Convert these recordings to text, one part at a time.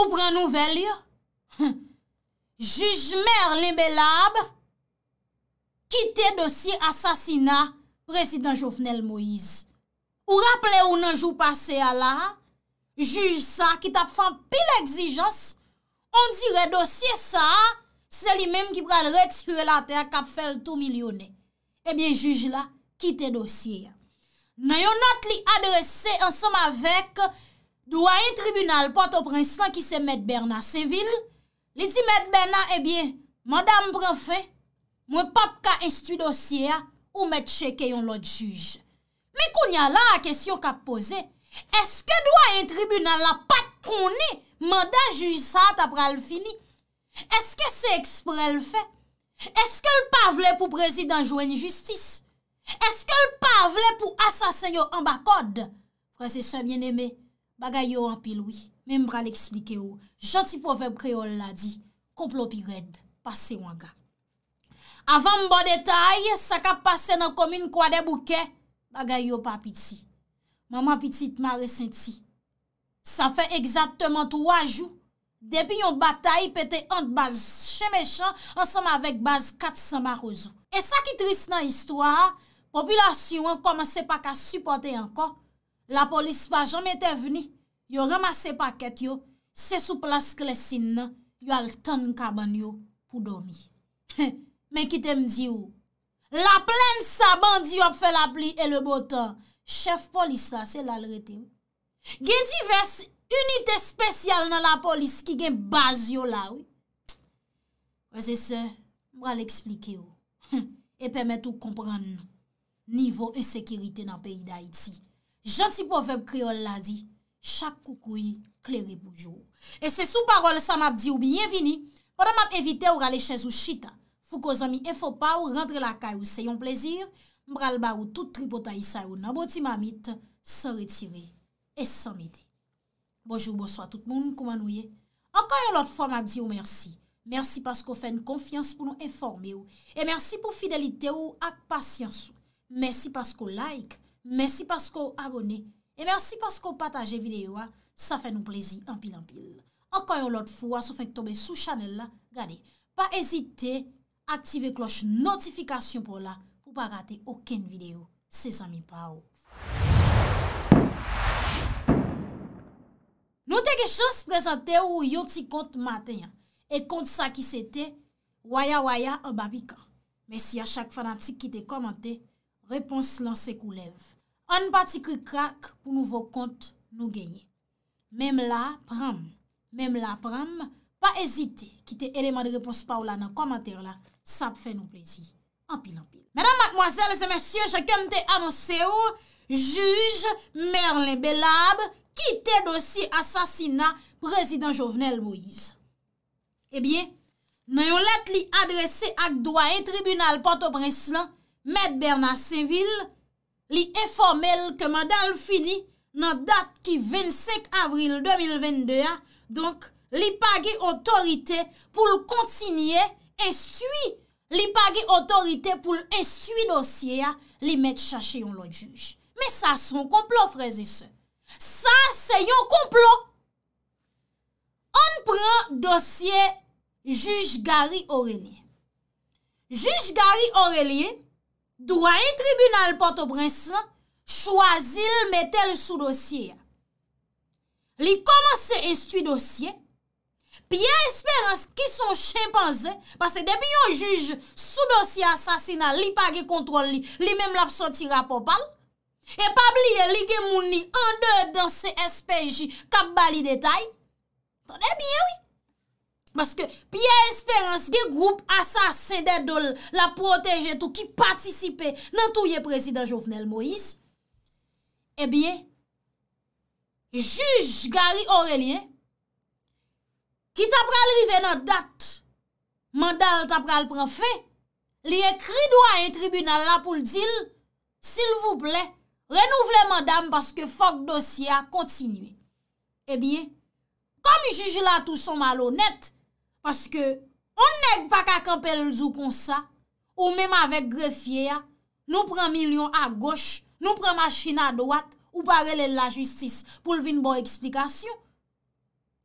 Ou pren nouvel, juj mer li belab, kite dosye asasina prezident Jovenel Moïse. Ou rappele ou nan jou pase a la, juj sa ki tap fan pil exijans, on zire dosye sa, seli mem ki pral reksire la te a kap fel tou milyone. Ebyen eh juj la, kite dosye a. Nan yo nat li adrese ansam avek, Dou a yon tribunal pat o prenslan ki se met Bernard Seville, li di met Bernard, ebyen, eh madame prefe, mwen pap ka instu dosye a, ou met cheke yon lot juj. Me koun ya la a kesyon ka pose, eske dou a yon tribunal la pat koni, manda juj sa at apra al fini? Eske se ekspre l fe? Eske l pa vle pou prezident jouen justice? Eske l pa vle pou asasen yo ambakod? Prese se bien eme, Bagay yo an piloui, mè mbra l'eksplike yo. Janti poveb kreol la di, komplo pi red, pase yon ga. Avan mbo detay, sa ka pase nan komine kwa de bouke, bagay yo pa piti. Maman piti tman resenti. Sa fe ekzatman tou wajou, depi yon batay pete ant baz chemechan, ansanm avèk baz katsanman rozou. E sa ki tris nan histwa, populasyon komanse pak a suporte anko, La polis pa jom ete veni, yo ramase paket yo, se sou plas klesin nan, yo al tan kabanyo pou domi. Men ki te mdi yo, la plen sa bandi yo ap fe la pli e le botan, chef polis la, se lal rete yo. Gen divers unitè spesyal nan la polis ki gen baz yo la. Wese se, mwa l'explike yo, e pemet ou kompran nivou e sekirite nan peyi da iti. Janti poveb kriol la di, chak koukoui kleri poujou. E se sou parol sa map di ou biyevini, poda map evite ou rale chèz ou chita. Fou ko zami e fopaw, rentre la kay ou se yon plezir, mbralba ou tout tripotay sa ou naboti mamit, se retire et se mide. Bojou, bojou a tout moun, kouman ou ye. Ankan yon lot fwa map di ou mersi. Mersi pask ou fèn konfians pou nou informe ou. E mersi pou fidelite ou ak pasyans ou. Mersi pask ou like ou. Mersi pasko ou abone, e mersi pasko ou pataje videyo a, sa fè nou plezi anpil anpil. Ankanyon lot fwa, sou fèk tobe sou chanel la, gade, pa ezite, aktive kloche notifikasyon pou la, pou pa rate oken videyo, se zanmi pa ou. Nou te kechans prezante ou yon ti kont maten ya, e kont sa ki se te, waya waya ou babika. Mersi a chak fanatik ki te komante, repons lan se kou lev. An pati ki krak pou nouvo kont nou genye. Mem la, pram. Mem la, pram. Pa ezite, ki te eleman de repons pa ou la nan komater la, sap fe nou plezi. Ampil, ampil. Madame, mademoiselles et messieurs, jè kem te anonse ou, juj, merle belab, ki te dosi asasina, prezident Jovenel Moïse. Ebyen, eh nou yon lat li adrese ak doa e tribunal pato prens lan, Mèd Bernard Seville, li eformel ke madal fini, nan dat ki 25 avril 2022, donk, li pagi otorite pou l kontinye, e sui, li pagi otorite pou l e sui dosye ya, li mèd chache yon lot juj. Mè sa son komplot, frèze se. Sa se yon komplot. An pran dosye juj Gary Aurelien. Juj Gary Aurelien, Dwa yon tribunal Port-au-Brens, chwazil metel sou dosye ya. Li komanse estu dosye, pi yon esperans ki son chimpanzè, pase debi yon juj sou dosye asasina li page kontrol li, li mem laf soti rapopan, e pabli li gemouni an de dan se espèji kap bali detay, ton debi yon juj. Baske piye esperans ge groupe asas sede dol la proteje tou ki patisipe nan tou ye prezident Jovenel Moïse. E eh bie, juj Gary Aurelien ki tap pral rive nan dat mandal tap pral pran fe, li ekri do a yon tribunal la pou l'dil, sil vou ple, renouvle mandam baske fok dosye a kontinuye. E eh bie, kom yon juj la tou son mal honet, Paske, on neg pa kakan pel zou kon sa, ou menm avek gre fye ya, nou pren milyon a goch, nou pren machina a doat, ou parele la justis pou lvin bon eksplikasyon.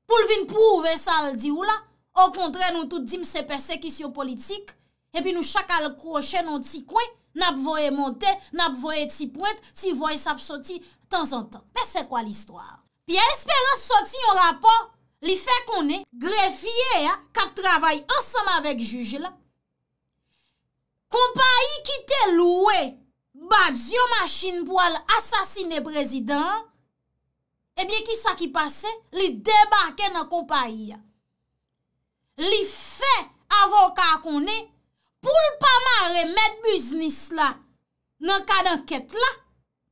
Pou lvin pou ouve sa al di ou la, ou kontre nou tout dim se persekisyon politik, e pi nou chakal kroche nou ti kwen, nap voye monte, nap voye ti pointe, ti voye sap soti tan zan tan. Pe se kwa l'histoire? Pi el esperan soti yon rapor? Li fè konè grefye ya, kap travay ansem avèk jujè la. Kompayi ki te louè, bade yo machin pou al asasine prezident, ebyen eh ki sa ki pase, li debake nan kompayi ya. Li fè avokat konè, pou l'paman remèd buznis la, nan kad anket la,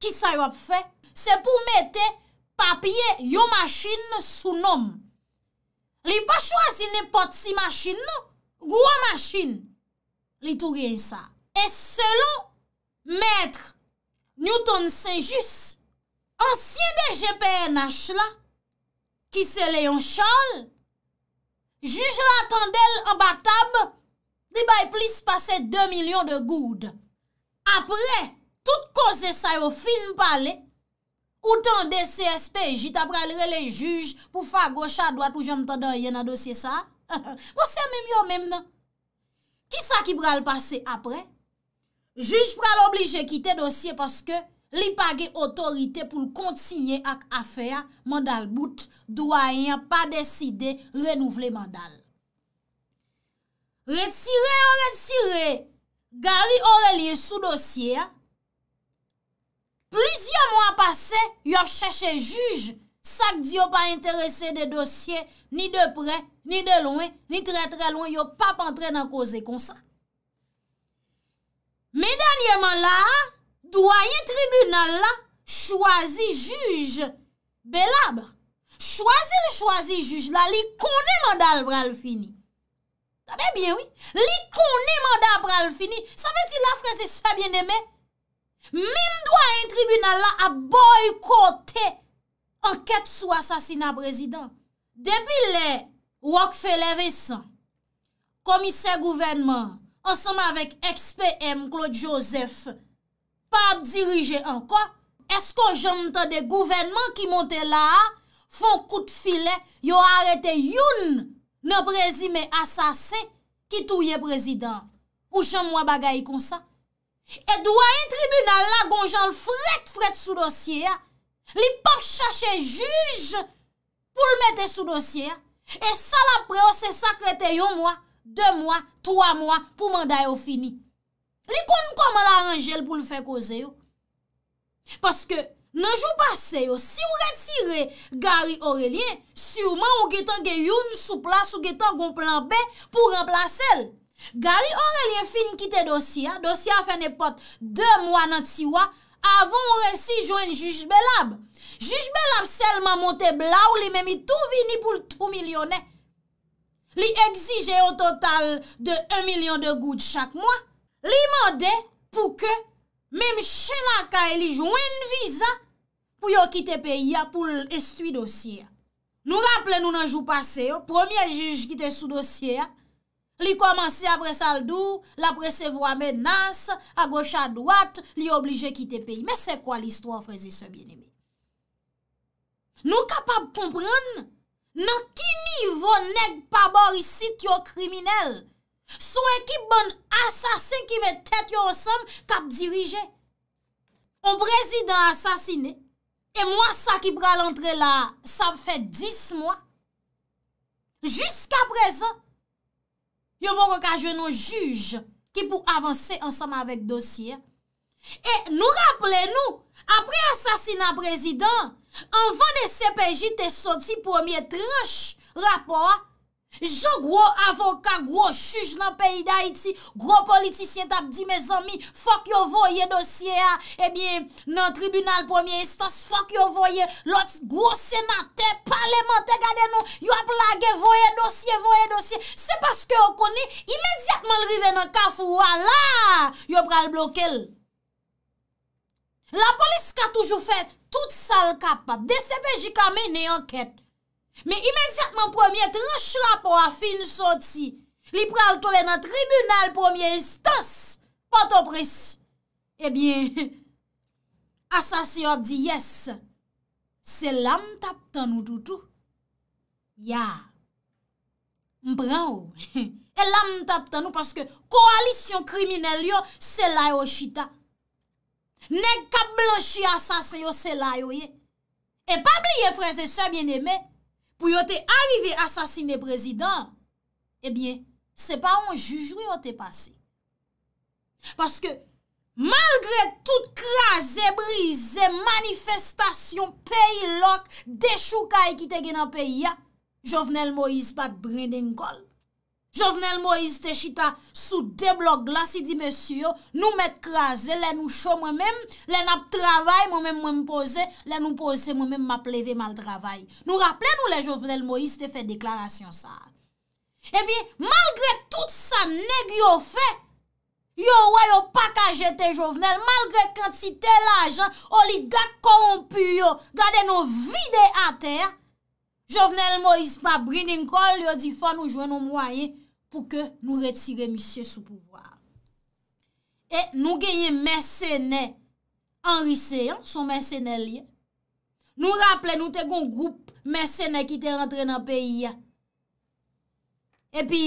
ki sa yo ap fè, se pou mette papye yo machin sou nom. li pa chwa si ne pot si machin nou, gwa machin, li tou gen sa. E selon maitre Newton Saint-Just, ansyen de GPNH la, ki se leyon Charles, juj la tendel an ba tab, li bay plis pase 2 milyon de goud. Apre, tout koze sa yo film pale, Outan bon, non? de CSP, jita pral rele juj pou fa gocha doat ou jom tanda yena dosye sa. Ou se mèm yo mèm nan. Kisa ki pral pase apre? Juj pral oblije kite dosye paske li page otorite pou l kontsigne ak afe ya mandal bout. Dwa yon pa deside renouvle mandal. Retire ou retire, gari ou relye sou dosye ya. Plisyon mwa pase, yop chache juj, sak diyo pa interese de dosye, ni de pre, ni de loin, ni tre tre loin, yop pa pa entre nan koze kon sa. Me danyeman la, doyen tribunal la, chwazi juj, belab, chwazi le chwazi juj la, li konenman dal bral fini. Tade bien oui, li konenman dal bral fini, sa ve ti la franse sou a bien deme? Mim dwa yon tribunal la a boykote anket sou asasina prezident. Depi le, wak fe leve san, komise gouvenman, ansama vek ekspe M. Claude Joseph, pa dirije anko, esko jom tade gouvenman ki monte la, fon kout file, yo arete yon ne prezime asase ki touye prezident. Ou jom wabaga yi konsa? Edwa yon tribunal la gonjan l fred fred sou dosye ya Li pap chache juj pou l mette sou dosye ya E sa la pre ou se sakrete yon mwa, dè mwa, trwa mwa pou manda yo fini Li kon kon man aranjel pou l fe koze yo Paske nanjou pase yo, si ou retire Gary Aurelien Siuman ou getan ge yon sou plas ou getan gon plan bè pou remplase yo Gari orè liye fin kite dosi ya, dosi ya fè nè pot, dè mwa nan tsiwa, avon orè si jwen juj belab. Juj belab selman monte bla ou li mè mi tou vini pou l'tou milyonè. Li egzije yo total de 1 milyon de gout chak mwa, li mwode pou ke mèm chenaka e li jwen viza pou yo kite peyi ya pou l'estui dosi ya. Nou rapple nou nan jou pase yo, premier juj kite sou dosi ya, li komanse apre sa l'dou, la prese vwa menas, a goch a dwat, li oblije kite peyi. Bon me se kwa l'istwa, frézi, se bien eme? Nou kapap kompran, nan ki nivou neg pa bor isi kyo kriminel, sou ekip bon asasin ki me tet yo osam kap dirije. On brezid an asasine, e mwa sa ki pral entre la, sa fè dis mwa. Jiska prezant, yo mou bon kajwen nou juj, ki pou avanse ansam avek dosye. E nou rappele nou, apre asasina prezident, an van e CPJ te soti pwemye trosh rapor, Jo gwo avoka, gwo chuj nan peyi da iti, gwo politisyen tap di me zomi, fok yo voye dosye a, ebyen eh nan tribunal premier istas, fok yo voye lot, gwo senate, parlemente, gade nou, yo ap lage, voye dosye, voye dosye. Se paske yo koni, imediatman rive nan kafu, wala, yo pral bloke l. La polis ka toujou fet, tout sal kap ap, de sepe jika meni anket, Me imensyatman pwemye transh rapo a fin sot si, li pral tobe nan tribunal pwemye istas, patopres. Ebyen, asasye yo di yes, se lam tap tan nou doutou. Ya, mbran ou, e lam tap tan nou, paske koalisyon kriminelyo, se layo chita. Nek kap blanchi asasye yo, se layo ye. E pabli ye freze se biene me, pou yo te arrive asasine prezident, ebyen, se pa on jujri yo te pase. Paske, malgre tout kras, zè brise, zè manifestasyon, peyi lok, dechou kaye ki te genan peyi ya, Jovenel Moïse pat brenden kol, Jovenel Moïse te chita sou deblog la, si di mèsy yo, nou mèk krasè, lè nou chò mèm, lè nap travay, mèm mèm mèm pose, lè nou pose mèm mèm mèm pleve mèl travay. Nou rappelè nou lè Jovenel Moïse te fè deklarasyon sa. E eh bi, malgre tout sa neg yo fè, yo wè yo pa kajete Jovenel, malgre kwen ti tel ajan, o li gak konpuy yo, gade nou vide a ter, Jovenel Moïse pa brin in kol, yo di fò nou jwè nou mwoye. pou ke nou retire misye sou pouvwa. E nou genye mersenè anrisè, son mersenè liè. Nou rapple nou te gon groupe mersenè ki te rentre nan peyi ya. E pi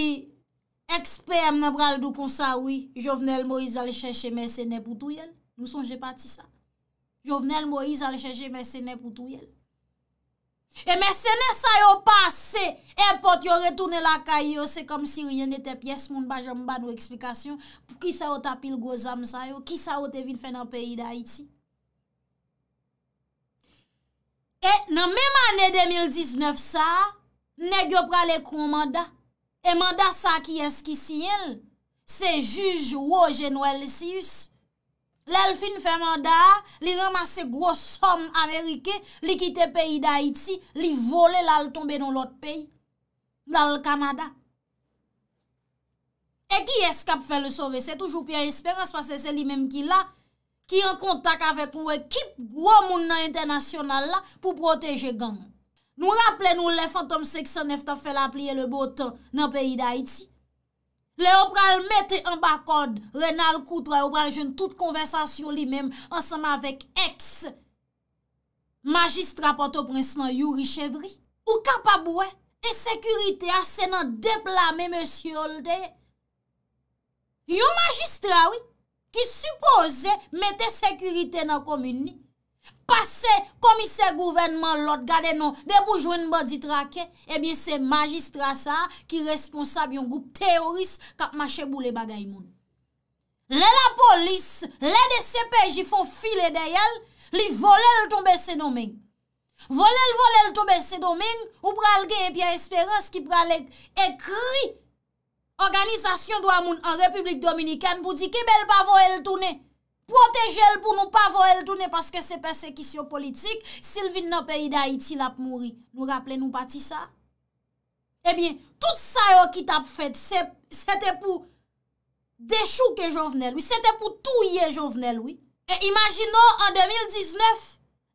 eksperm nan bral do konsa oui, Jovenel Moïse alè chèche mersenè pou tou yèl. Nou son jè pati sa. Jovenel Moïse alè chèche mersenè pou tou yèl. E men se ne sa yo pase, e pot yo retoune la kay yo, se kom si riyen nete piyes moun bajan mba nou eksplikasyon, pou ki sa yo tapil gozam sa yo, ki sa yo te vin fè nan peyi da iti. E nan men manè 2019 sa, ne gyop prale kou manda, e manda sa ki eski si el, se juj wò genou el si yus. Lèl fin fèman da, li remase gros som Amerike, li kite peyi da Iti, li vole lal tombe non lot peyi, lal Kanada. E ki eskap fè le sove, se toujou piya esperans, pasè se li menm ki la, ki yon kontak avèk ou ekip gwo moun nan internasyonal la pou proteje gang. Nou rapple nou le fantom seksyon ne fta fè la pliye le botan nan peyi da Iti. Le ou pral mette an bakod, renal koutre ou pral jen tout konversasyon li mem ansama vek eks. Magistra Pato Prince nan Yuri Chevri, ou kapabwe, e sekurite ase nan deplame monsi Yolde. Yo magistra ou ki suppose mette sekurite nan komini. Pase komise gouvenman lot gade nou deboujwen bo ditrake Ebyen se magistra sa ki responsab yon goup teoris kap mache bou le bagay moun Le la polis, le de sepej yifon file deyel Li volel tombe se domen Volel volel tombe se domen Ou pral gen yon piya esperans ki pral ekri Organizasyon do amoun an Republik Dominikane pou di ki bel pa volel toune proteje el pou nou pa vo el toune paske se persekisyon politik, silvi nou peyi da iti lap mouri. Nou rappele nou pati sa? Ebyen, tout sa eh yo ki tap fet, se te pou dechouke jovenel, se te pou touye jovenel. Imaginon, an 2019,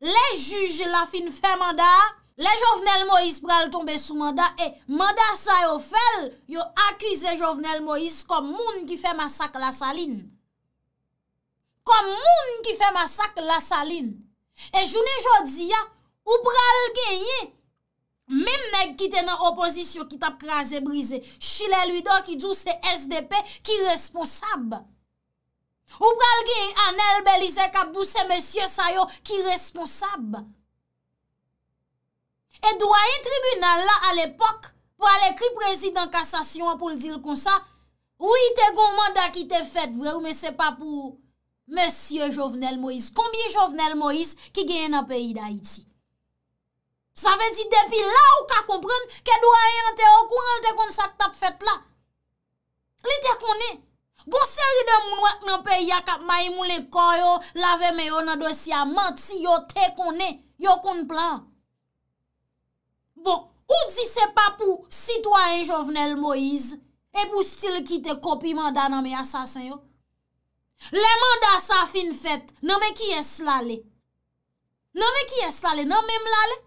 le juj la fin fe manda, le jovenel Moïse pral tombe sou manda, e manda sa yo fel, yo akize jovenel Moïse kom moun ki fe masak la saline. Kwa moun ki fe masak la salin. E jouni jodi ya, ou pral ge ye, mim meg ki te nan opozisyon ki tap kras e brize, chile lwido ki djou se SDP ki responsab. Ou pral ge anel belize kap djou se M. Sayo ki responsab. E dwayen tribunal la al epok, pou al ekri prezident Kassasyon pou ldil kon sa, ou ite gomanda ki te fet vre ou me se pa pou... Monsieur Jovenel Moïse, konbye Jovenel Moïse ki genye nan peyi da iti? Sa ve di depi la ou ka kompren, ke do a yon te okou an te kon sak tap fet la? Li te kon ne? Gose yon de moun wak nan peyi ya kat may moun le koyo, lave meyo nan dosya manti yo te kon ne? Yo kon plan? Bon, ou di se pa pou si to a yon Jovenel Moïse e pou stil ki te kopi manda nan me asasen yo? Le manda sa fin fèt, nan men ki es lalè? Nan men ki es lalè, nan men m lalè?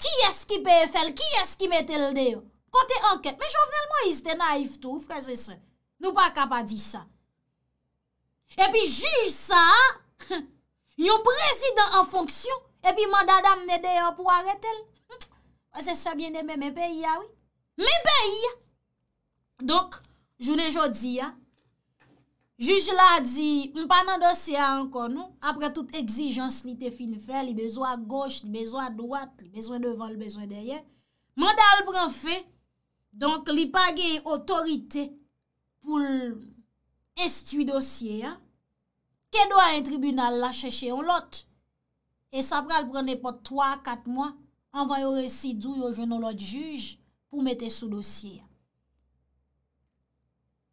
Ki es ki pe e fèl? Ki es ki metel deyo? Kote anket, me jovenel mo, is de naif touf, kwa se se. Nou pa kapa di sa. E pi juj sa, yon prezident an fonksyon, e pi manda dam ne deyo pou aretel. Se se biene me, me peyi ya, oui. Me peyi ya. Donk, jounen jodi ya, Juge la di, mpa nan dosye an kon nou, apre tout exijans li te fin fè, li bezo a goch, li bezo a doat, li bezo an devan, li bezo an deryen. Manda al pran fè, donk li page otorite pou l'institut dosye a, ke do a yon tribunal la chèche yon lot. E sa pran al pran epote 3-4 mwa, an vwa yon residu yon joun yon lot juj pou mette sou dosye a.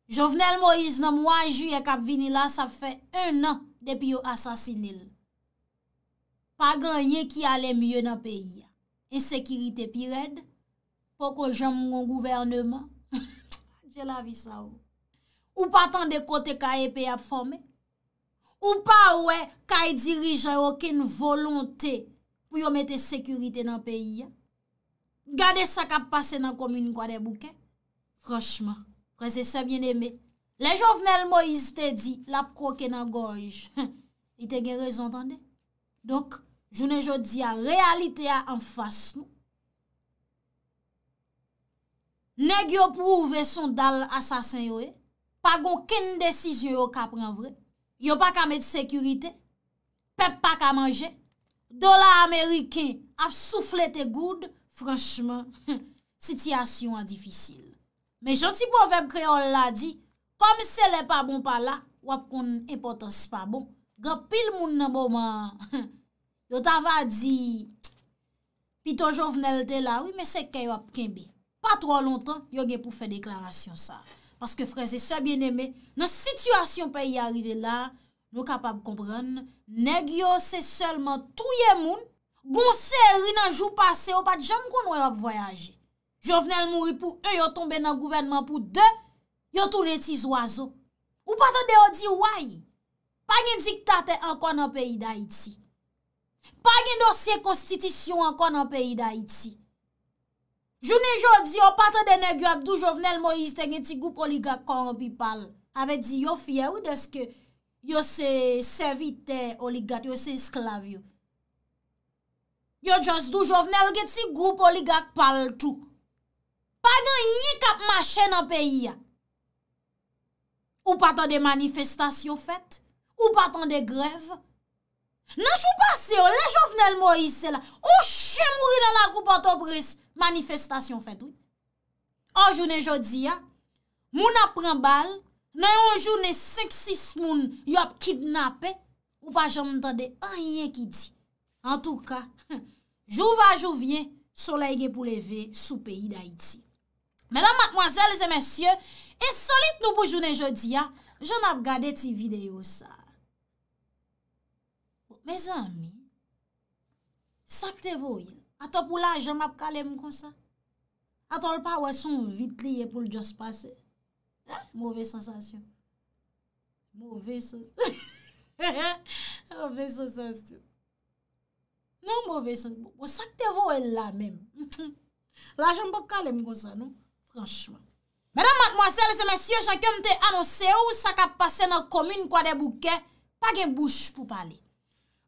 Jovenel Moïse nan mwen juye kap vini la sa fe un nan depi yo asasinil. Pa ganye ki ale mye nan peyi. E sekirite pi red. Foko jom mwen gouvernement. Je la vi sa ou. Ou pa tan de kote ka epi ap forme. Ou pa ou e ka dirije oken volonte pou yo mette sekirite nan peyi. Gade sa kap pase nan komine kwa de bouke. Franchman. Prese sebyen eme, le jovnel Moïse te di, la proke nan goj, ite gen rezon tande. Donk, jounen jo di a realite a an fas nou. Neg yo pou ve son dal asasen yo e, pa gon ken desisyon yo ka pren vre, yo pa ka met sekurite, pep pa ka manje, do la Ameriken av souflete goud, franchman, sityasyon an difisil. Men janti povem kreol la di, kom se le pa bon pa la, wap kon importansi pa bon. Gop pil moun nan bo man. Yo ta va di, pi ton jovnelte la, wimese ke wap kenbe. Pa tro lontan, yo ge pou fe deklarasyon sa. Paske freze se bieneme, nan situasyon pe yi ari de la, yo kapab kompran, neg yo se selman touye moun, gonseri nan jou pase, yo pat jam kon wap voyaje. Jovenel moui pou e yo tombe nan gouvernman pou de, yo toune ti zwazo. Ou pato de yo di why? Pa gen diktate an kon an peyi da iti. Pa gen dosye konstitisyon an kon an peyi da iti. Jouni jo di yo pato de negyo ak do jovenel moui te gen ti goup oligak kon an pi pal. Ave di yo fye ou deske yo se servite oligat, yo se esklav yo. Yo jons do jovenel gen ti goup oligak pal touk. Pa gen yi kap mache nan peyi ya. Ou patan de manifestasyon fet, ou patan de grev. Nan chou pase yo, le chou fnel mo yi se la, ou chè mouri nan la koupa to pres, manifestasyon fet ou. Anjoune jodi ya, moun apren bal, nan anjoune seksis moun yop kidnapè, ou pa jom entande anye ki di. An tou ka, jou va jou vye, soleye ge pou leve sou peyi da iti. Mèdam, matmwazèl, zè mèsyè, e solit nou pou jounen jodi ya, joun ap gade ti videyo sa. Bon, Mèz anmi, sakte vo yè, atop ou la jèm ap kalèm kon sa. Atol pa wè son vit liye pou l'djòs pase. Mouve sensasyon. Mouve sensasyon. Mouve sensasyon. Non mouve sensasyon. O bon, sakte vo yè la mèm. La jèm ap kalèm kon sa nou. Franchman. Madame, mademoiselle, se monsie, jan kem te anonse ou sa ka pase nan komine kwa de bouke, pa gen bouche pou pale.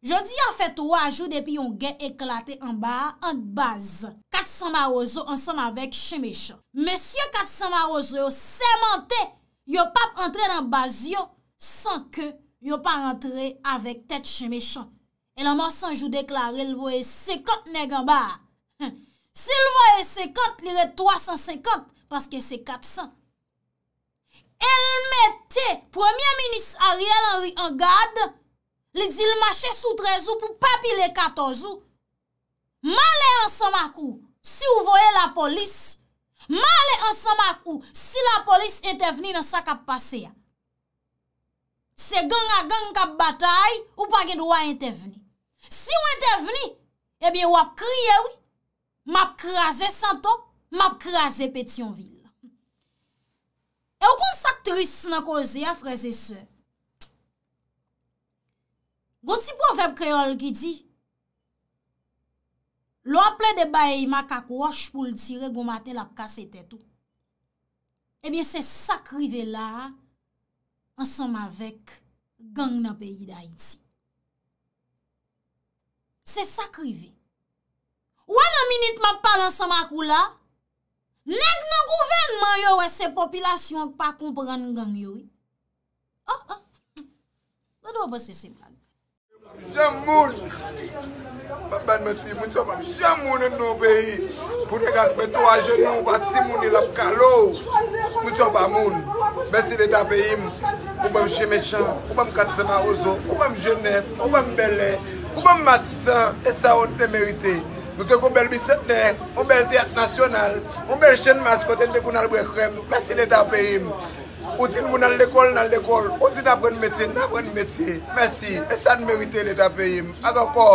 Je di an fet wajou depi yon gen eklate an ba, an t'baze. Kat san ma ozo, an san ma vek chen mechon. Monsie, kat san ma ozo, semente, yon pap entre nan baze yon, san ke yon pa entre avek tet chen mechon. E nan monsanjou deklaril, voye, se kont neg an ba. Si l voye 50, li re 350, paske se 400. El mette, Premier Minist Ariel en gade, li di l mache sou 13 ou, pou papi le 14 ou. Ma le ansan makou, si ou voye la polis, ma le ansan makou, si la polis ente vni nan sa kap pase ya. Se gang a gang kap batay, ou pa gen woye ente vni. Si ou ente vni, ebyen eh wap kriye woye. M ap kraze santo, m ap kraze Petionville. E ou kon sak tris nan koze a fraze se. Goti pou avep kreol ki di, lo aple de baye ima kakou wosh pou l dire gomate la pka seteto. Ebyen eh se sak rive la, ansam avek gang na peyi da iti. Se sak rive, Ou an a minute map pale an sa makou la, neg nan gouvenman yo we se popilasyon ak pa koumpe gan yon gang yoy. An, ah, an, ah. mwen dobe se se blage. Jam moun, mwen ban mwen ti, mwen chan moun nan nou beyi, pou nekak mwen tou a jenou, bat si moun ilap kalou, mwen chan moun, besi de ta peyim, ou bèm Che Mèchan, ou bèm Katsema Ozo, ou bèm Genève, ou bèm Belè, ou bèm Matissin, e sa on te meritey. Mwen te kon bel bi setne, kon bel diat nasyonal, kon bel chen mas kote n dekoun al brekrem, mwesi le ta pe yim. O ti nou nan lekol, nan lekol, o ti nan pren meti, nan pren meti, mwesi, e san merite le ta pe yim. A do ko.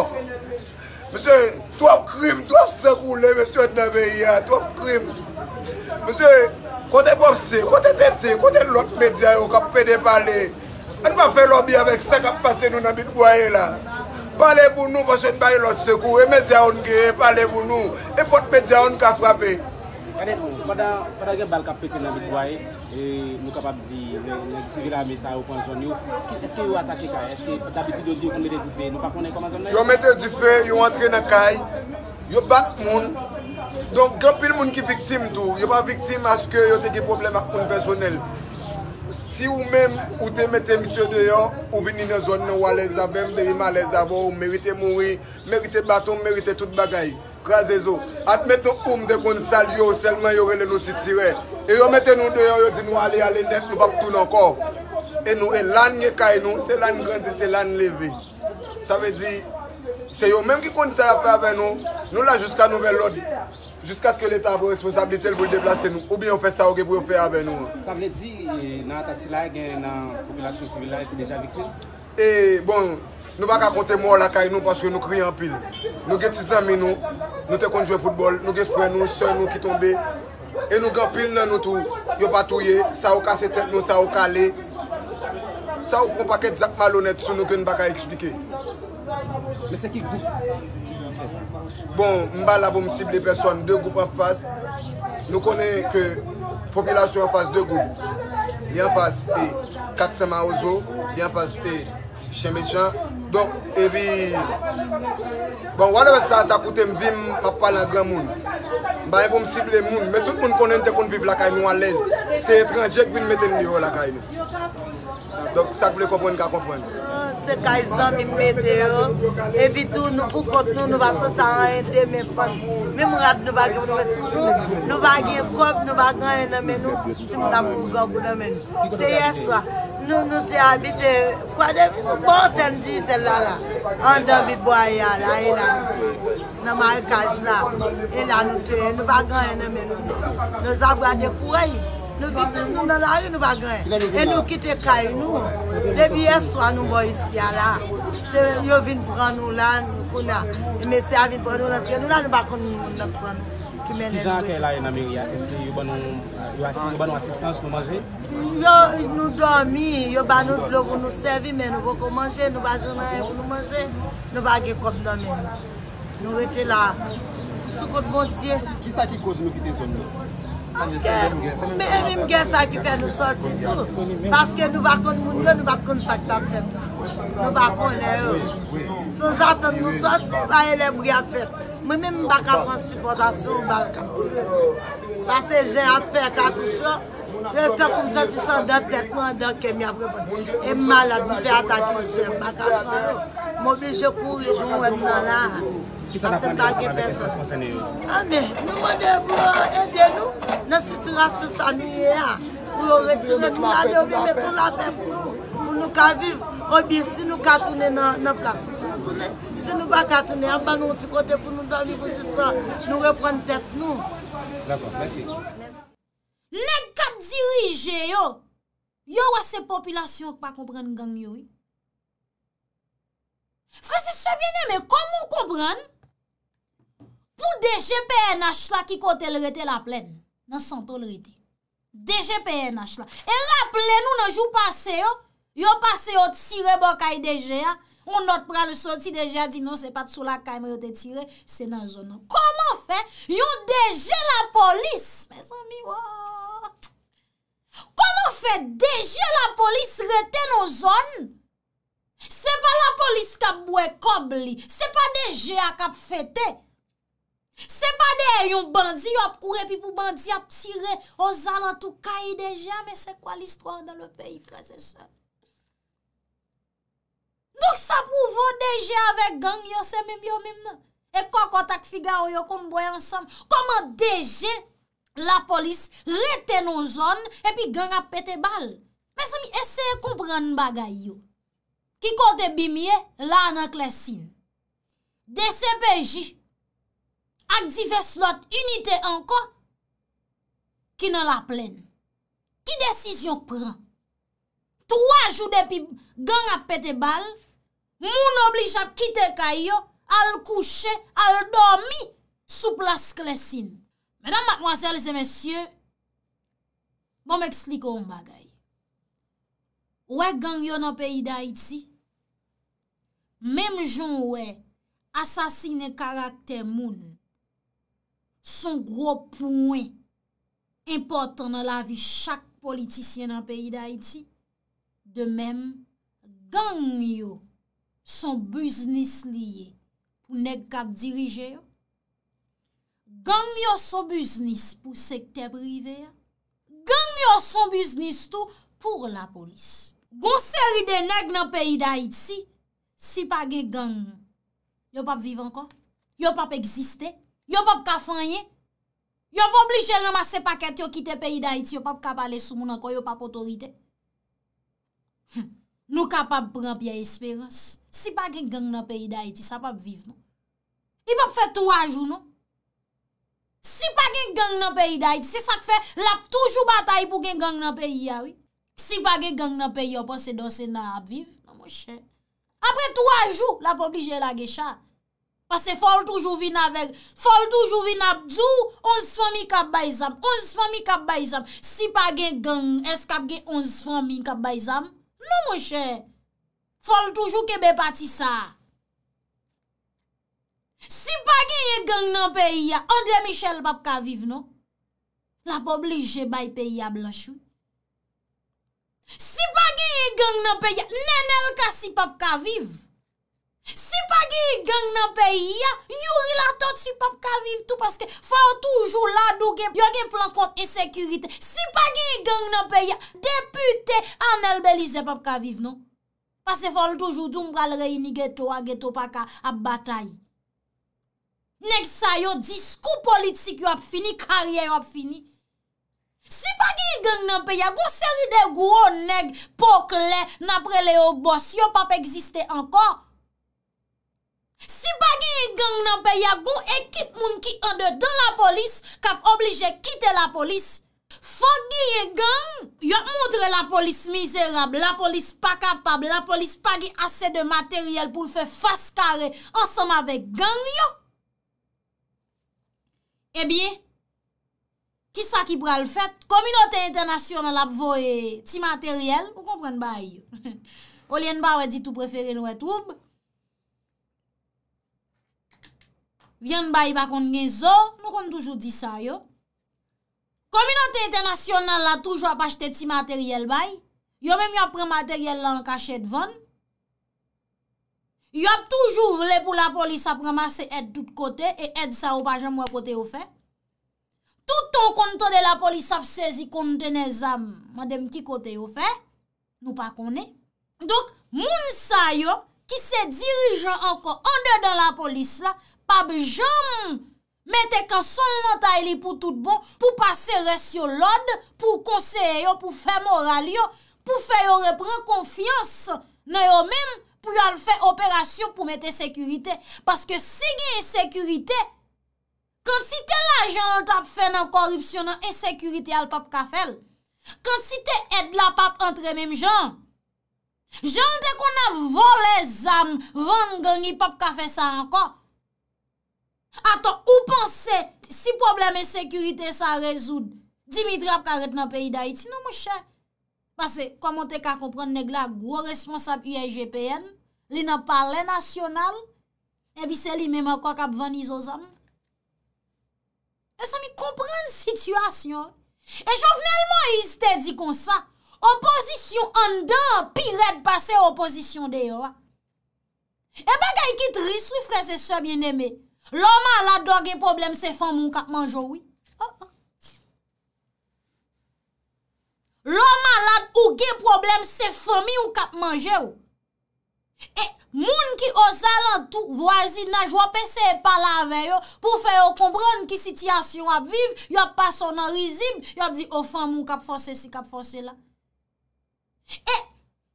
Mwen se, to ap krim, to ap sakoule, mwen se, to ap krim. Mwen se, kote bofse, kote tete, kote lot medya yo kap pede pale, an pa fe lobby avek sa kap pase nou nan bit waye la. Palèvoun nou vò chèn bayi lòt sèkou, e mè zyawon ge, palèvoun nou, e pot mè zyawon kakwapè. Adèp moun, padan gen bal kapè tè nan bit waye, mou kapap di, mè disi vila mè sa ou pan zon yo, kèstè yon atake kaj, estè d'abitid yon di yon mè de di fè, nou pa konnen kon man zon nan yon? Yon mè de di fè, yon antre nan kaj, yon bak moun, donk gen pil moun ki viktim tou, yon pa viktim aske yon tege problem ak moun personel. si vous même vous te mettez monsieur dehors vous venez dans zone où vous avez des malaises avant vous méritez mourir méritez bâton méritez toute bagaille crasez vous admettons ou de qu'on salue seulement y aurait les nous tirer et vous mettez nous dehors vous dites nous allons aller net nous pas tout encore et nous et l'année qui nous c'est l'année grande c'est l'âme levée ça veut dire c'est eux même qui connaissent ça avec nous nous là jusqu'à nouvel ordre Juskas ke l'Etat bou responsabilite, l bou y deplase nou. Ou bi yon fè sa, ou ge bou yon fè abè nou. Sa m lè di, nan taksi la, gen nan populasyon sivil la, yon te dejan viksin? E, bon, nou baka kontè moun lakay nou, paske nou kri an pil. Nou gen tizami nou, nou te kont jwe foutbol, nou gen fwen nou, sè nou ki tombe, e nou gen pil lè nou tou, yon batouye, sa ou kase tèt nou, sa ou kale. Sa ou foun pakèt zak malonèt, sou nou gen baka eksplike. Mè se ki goupi? Bon, mba la pou msible person, 2 goup an fas Nou konen ke popilasyon an fas 2 goup Y an fas pe 4 seman ozo Y an fas pe cheme chan Dok, evi Bon, waneve sa ta koute mvim ap pale an gran moun Mba yon pou msible moun Me tout moun konen te konviv lakay nou an len Se etre an djek vin meten miro lakay nou Dok, sak ble kompwen ka kompwen Se ka izan mi mwete yo, e bitou nou pou kote nou nou va sotan an ente mwen pan. Mwen mwad nou va gen kote nou, nou va gen kote, nou va gen ene men nou, ti moun apou gop ou den men nou. Se yeswa, nou nou te habite, kwa de mi, pou an ten di se la la, an den mi bo a ya la, e la nou te, nan ma e kaj la, e la nou te, nou va gen ene men nou, nou zavwa de kouayi. Nou vitim nou nan lage nou bagren. E nou kite kay nou. Lebiye swa nou bo isya la. Se yo vin pran nou la, nou kouna. E mesya vin pran nou la, nou la nou bakon nou moun nan pran. Ki jan akay la yon amiri ya? Espe yo ban nou asistans nou manje? Yo nou dormi. Yo ban nou blou nou servi men nou bako manje. Nou bajonan yon pou manje. Nou bagren koum nomi. Nou ete la. Sou kout montye. Bon ki sa ki kouz nou kite zon nou? Mwen mwen mwen gen sa ki fe nou sorti tou Paske nou bakon moun gen, nou bakon sa ki ta fet Nou bakon le ou Sons aton nou sorti, nou ba ele mwen gen fet Mwen mwen mwen baka mwen sipotasyon, mwen baka Paseje an fe katou so E to koum se ti san dek mwen dek ke mi apre pot E malan, mwen ve atan konsen, baka son yo Mwen mwen jokou rejou mwen mwen la Ase bagen pesan Ame, nou mwen dek mwen enden nou Nè si ti rase sa nou ye a, pou lò re tire nou la, lè ou bi pe tou la pe pou nou, pou nou ka viv. Ou bi si nou ka tounen nan plasou, pou nou tounen, si nou ba ka tounen, an pa nou ti kote pou nou da viv ou jistan nou repren tèt nou. Dèkwa, mèsi. Nèk kap dirije yo, yo wè se popilasyon wè pa kompren gang yoy. Fransè sa bienè, mè kom ou kompren pou de jepè en ach la ki kote lè rete la plèn. Nan santol rete. DG PNH la. E rappele nou nan jou pase yo. Yo pase yo tire bokay DG ya. Moun not pra le soti DG ya di nou se pat sou la kamre yo te tire. Se nan zon nou. Koman fe? Yo DG la polis. Mes ami waa. Koman fe DG la polis rete nou zon? Se pa la polis kap bwe kob li. Se pa DG a kap fete. Se pa de yon bandzi yop koure pi pou bandzi ap tire o zan an tou kayi deja me se kwa l'histoire dan le peyi fran se se Douk sa pouvo deje avè gang yon se mèm yon mèm nan E koko tak figa yon yon konm boye ansam Koman deje la polis rete nou zon epi gang ap pete bal Me se mi eseye koupran bagay yo Ki kote bimiye lan an klesin De se peji ak zifes lot unitè anko ki nan la plèn. Ki desisyon pran? Tou ajou depi gang ap pète bal, moun oblij ap kite kayo al kouche, al domi sou plas klesin. Mèdam matmwase, alize mèsyè, bon mèks li kou mbagay. Ouè gang yo nan peyi da iti, mèm joun ouè asasine karakter moun Son gro pouwen importan nan la vi chak politisyen nan peyi da iti. De men, ganyo son buznis liye pou nek kat dirije yo. Ganyo son buznis pou sekteb rive ya. Ganyo son buznis tou pou la polis. Gon seri de nek nan peyi da iti, si pa ge ganyo. Yo pap vive ankon, yo pap egziste. Yo pa pou ka fanyen, yo pou oblije ramase paket yo kite peyi da iti, yo pa pou ka pale soumou nan kon, yo pa pou otorite. Nou ka pa pou pran piye esperans. Si pa gen gen nan peyi da iti, sa pa pou vive nou. Yo pa pou fè tou a jou nou. Si pa gen gen nan peyi da iti, se sa te fè, la pou toujou bataye pou gen gen nan peyi ya wè. Si pa gen gen nan peyi yo, pon se dosen nan ap vive, nan mwen chè. Apre tou a jou, la pou oblije la gecha. Pase fol toujou vina vek. Fol toujou vina ap zou, onz fwa mi kap bayzam. Onz fwa mi kap bayzam. Si pa gen gen, es kap gen onz fwa mi kap bayzam? Nou monshe. Fol toujou kebe pati sa. Si pa gen gen gen nan peyi ya, ande Michel pa pka vive nou? La pou bli je bay peyi ya blanchou. Si pa gen gen gen nan peyi ya, nen el ka si pa pka vive. Si pa ge yi geng nan peyi ya, yu rilatot si pap kaviv tout paske faw toujou la do gen yo gen plan kont e sekurite. Si pa ge yi geng nan peyi ya, depute an el belize pap kaviv nou. Pas se faw toujou, djoum pral reyini geto a geto pak a batay. Neg sa yo, diskou politik yo ap fini, karye yo ap fini. Si pa ge yi geng nan peyi ya, goun seri de goun neg pok le napre le yo bos, yo pap egziste ankor. Si pa gye gang nan pe yagou, ekit moun ki ande dan la polis kap oblije kite la polis. Fa gye gang, yo moutre la polis mizerab, la polis pa kapab, la polis pa gye ase de materyel pou l'fe faskare ansam ave gang yo. E biye, ki sa ki bra l'fet, kominote internasyon al ap voye ti materyel, ou kompren bay yo. Olyen ba wè di tou preferen wè troub. Vyan bayi pa kont gen zo, nou kon toujou di sa yo. Komunote internasyonan la toujou ap achete ti materyel bayi. Yo menm yo pre materyel la an kache dvan. Yo ap toujou vle pou la polis ap remase et tout kote, et et sa ou pa jan mwen kote ou fe. Tout ton konton de la polis ap sezi konten e zam, madem ki kote ou fe, nou pa kone. Donk, moun sa yo ki se dirijan anko, an de dan la polis la, pap jom mette konsonmentay li pou tout bon, pou pase res yo lod, pou konseye yo, pou fe moral yo, pou fe yo repren konfiyans, nou yo men pou yon fe operasyon pou mette sekurite. Paske segeye sekurite, kont si te la jom tap fe nan korupsyon nan esekurite al pap kafel, kont si te ed la pap entre menm jom, jom de kon ap vo le zan, van gani pap kafel sa anko, Ato, ou panse si probleme sekurite sa rezou Dimitri ap ka ret nan peyi da iti, nan mou chè? Pase, koman te ka kompran neg la Gwo responsab UGPN Li nan par le nasyonal Ebi se li mèman kwa kap vani zo zan E sa mi kompran situasyon E javnelman izite di konsa Oposisyon andan Pi ret pase oposisyon deyo E bagay ki tri soufres e sobyen eme Lo malade do ge problem se fomi ou kap manjewi. Lo malade ou ge problem se fomi ou kap manjewi. E moun ki osalantou, vwazid nan jwap ese pala aveyo, pou feyo kombran ki sityasyon ap viv, yop pasonan rizib, yop di, o oh, fomi ou kap fose si kap fose la. E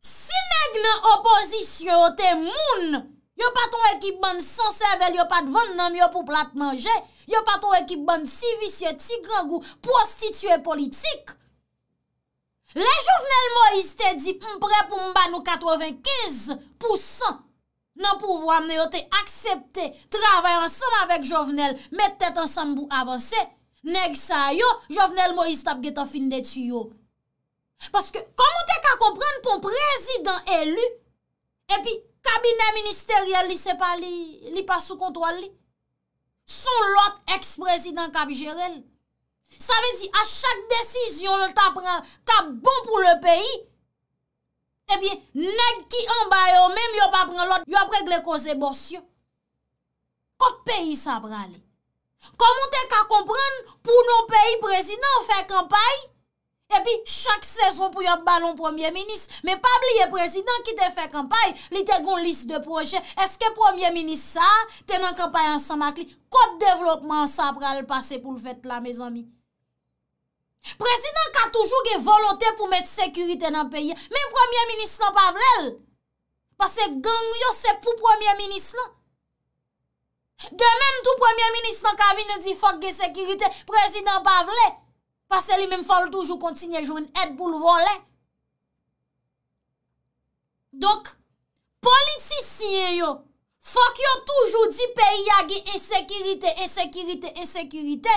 sinek nan opozisyon te moun, yo pa ton ekip ban sensèvel, yo pa dvan nanm yo pou plat manje, yo pa ton ekip ban sivisye, tigran gou, prostitue politik. Le Jouvenel Moïse te di, mpre pou mba nou katoven kiz, pou san, nan pou vwa mne yo te aksepte, travè an san avèk Jouvenel, mette tèt an san mbou avansè, neg sa yo, Jouvenel Moïse tap get an fin de tuyo. Paske, komon te ka kompran pou prezidant elu, epi, Kabine ministerial li se pa li, li pa sou kontrol li. Sou lot ex-prezident kabijerel. Sa vezi, a chak desisyon lita pran, kab bon pou le peyi, ebyen neg ki an bayo, mèm yo pa pran lot, yo apregle koze borsyon. Kot peyi sa pran li? Koman te ka kompran pou nou peyi prezident fè kampayi? E pi, chak 16 ro pou yo banon premier ministre. Me pab liye prezident ki te fe kampay, li te gon lis de proje. Eske premier ministre sa, te nan kampay ansan makli. Kote devlopman sa pral pase pou l'fet la, me zami. Prezident ka toujou ge volote pou mette sekurite nan peye. Me premier ministre nan pavlel. Pase gangyo se pou premier ministre nan. De menm tou premier ministre nan kavi ne di fok ge sekurite, prezident pavlel. Pasè li men fòl toujou kontinye joun et bou lou volè. Dok, politisye yo, fòk yo toujou di peyi ya ge esekirite, esekirite, esekirite,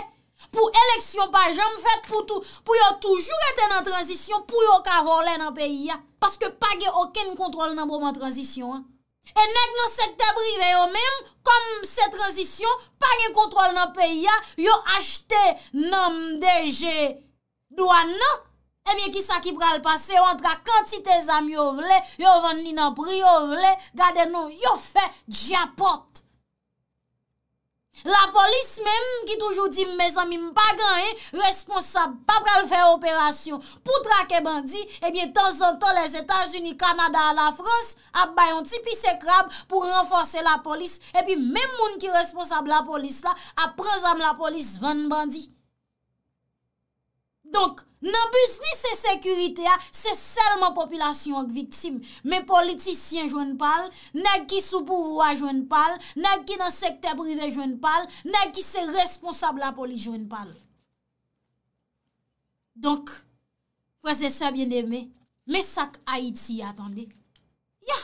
pou eleksyon pa jom fèt pou yo toujou eten nan transisyon pou yo ka volè nan peyi ya. Paske pa ge oken kontrol nan bou man transisyon an. E neg nou sekte bribe yo mem, kom se tranzisyon, pa gen kontrol nan peya, yo achte nom deje douan nan, e miye ki sa ki pral pase, yo antra kantite zami yo vle, yo van ni nan pri yo vle, gade nou yo fe diapote. La polis menm ki toujou di, me zan mi mpa gan, responsab pa pral fè operasyon. Poutra ke bandi, ebyen eh tan zan tan les Etats-Unis, Kanada, la Frans, ap bayon tipi se krab pou renforse la polis. Ebyen menm moun ki responsab la polis la, ap prez am la polis van bandi. Donk, Nan bus ni se sekurite a, se selman populasyon ak viktim. Men politisyen jwen pal, nan ki sou pouvo a jwen pal, nan ki nan sekte prive jwen pal, nan ki se responsable a poli jwen pal. Donk, prese se a bien deme, men sak Haiti yi atande. Ya,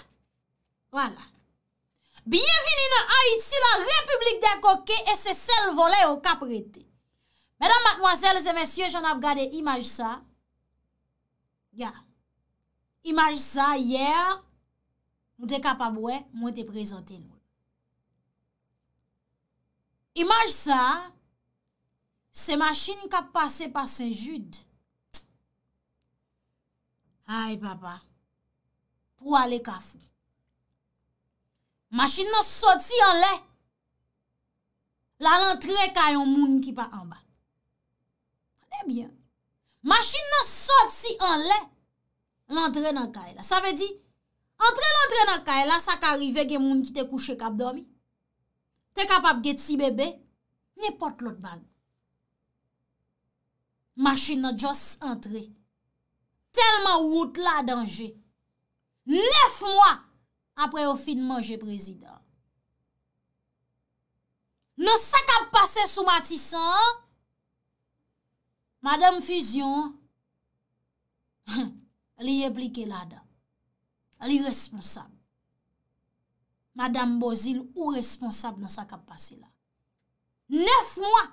wala. Bienveni nan Haiti, la republik de Koke, e se sel volay o kap rete. Madame, mademoiselles et messieurs, j'en ap gade imaj sa. Ya, imaj sa, yè, mwen te kap abouè, mwen te prezante nou. Imaj sa, se machin kap pase pa Saint-Jude. Ay, papa, pou ale kafou. Machin nan soti an lè. La lan tre kaya yon moun ki pa anba. Ebyen, eh machin nan sot si anle, l'entre nan kaela. Sa ve di, entre l'entre nan kaela, sa ka rive gen moun ki te kouche kap domi. Te kapap get si bebe, ne pot lout bag. Machin nan jos entre, telman wout la denje. Nef mwa apre ofi de manje prezident. Non sa ka pase sou matisan an, Madame Fusion, li eplike la dam. Li responsable. Madame Bozil, ou responsable nan sa kap pase la. Neuf mwa,